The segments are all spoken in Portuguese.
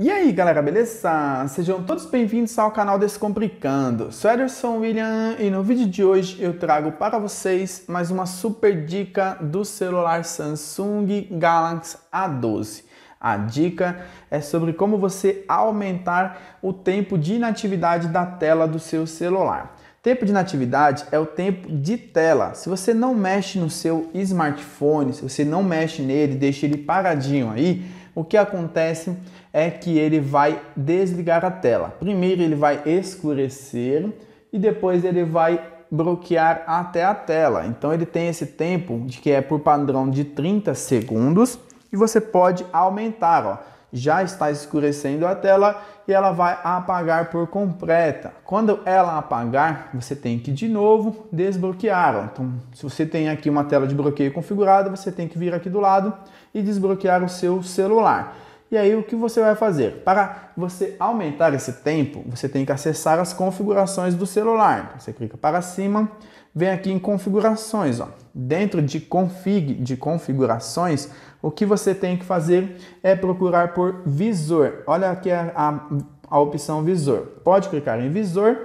E aí galera, beleza? Sejam todos bem-vindos ao canal Descomplicando. Sou Ederson William e no vídeo de hoje eu trago para vocês mais uma super dica do celular Samsung Galaxy A12. A dica é sobre como você aumentar o tempo de inatividade da tela do seu celular. Tempo de inatividade é o tempo de tela. Se você não mexe no seu smartphone, se você não mexe nele, deixa ele paradinho aí, o que acontece é que ele vai desligar a tela. Primeiro ele vai escurecer e depois ele vai bloquear até a tela. Então ele tem esse tempo de que é por padrão de 30 segundos e você pode aumentar, ó já está escurecendo a tela e ela vai apagar por completa. Quando ela apagar, você tem que de novo desbloquear. Então, se você tem aqui uma tela de bloqueio configurada, você tem que vir aqui do lado e desbloquear o seu celular. E aí o que você vai fazer? Para você aumentar esse tempo, você tem que acessar as configurações do celular. Então, você clica para cima, vem aqui em configurações. Ó. Dentro de config, de configurações, o que você tem que fazer é procurar por visor. Olha aqui a, a, a opção visor. Pode clicar em visor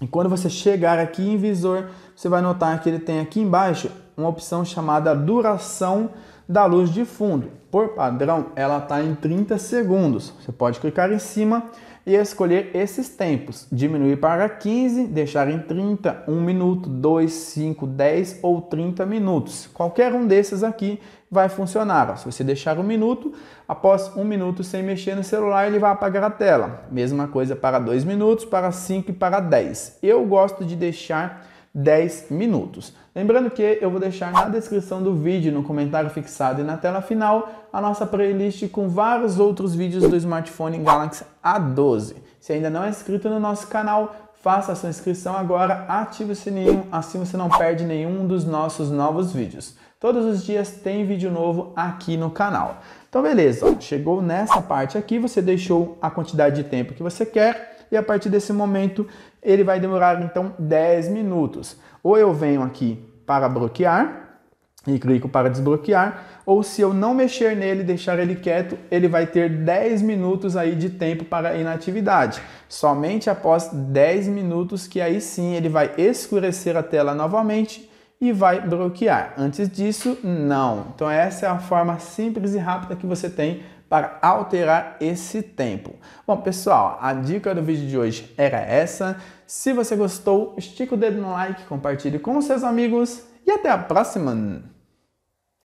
e quando você chegar aqui em visor, você vai notar que ele tem aqui embaixo uma opção chamada duração da luz de fundo. Por padrão, ela está em 30 segundos. Você pode clicar em cima e escolher esses tempos. Diminuir para 15, deixar em 30, 1 minuto, 2, 5, 10 ou 30 minutos. Qualquer um desses aqui vai funcionar. Se você deixar um minuto, após um minuto sem mexer no celular, ele vai apagar a tela. Mesma coisa para 2 minutos, para 5 e para 10. Eu gosto de deixar 10 minutos. Lembrando que eu vou deixar na descrição do vídeo, no comentário fixado e na tela final, a nossa playlist com vários outros vídeos do smartphone Galaxy A12. Se ainda não é inscrito no nosso canal, faça a sua inscrição agora, ative o sininho, assim você não perde nenhum dos nossos novos vídeos. Todos os dias tem vídeo novo aqui no canal. Então beleza, ó, chegou nessa parte aqui, você deixou a quantidade de tempo que você quer, e a partir desse momento ele vai demorar então 10 minutos. Ou eu venho aqui para bloquear e clico para desbloquear, ou se eu não mexer nele, deixar ele quieto, ele vai ter 10 minutos aí de tempo para inatividade. Somente após 10 minutos que aí sim ele vai escurecer a tela novamente e vai bloquear. Antes disso, não. Então essa é a forma simples e rápida que você tem para alterar esse tempo. Bom, pessoal, a dica do vídeo de hoje era essa. Se você gostou, estica o dedo no like, compartilhe com seus amigos e até a próxima!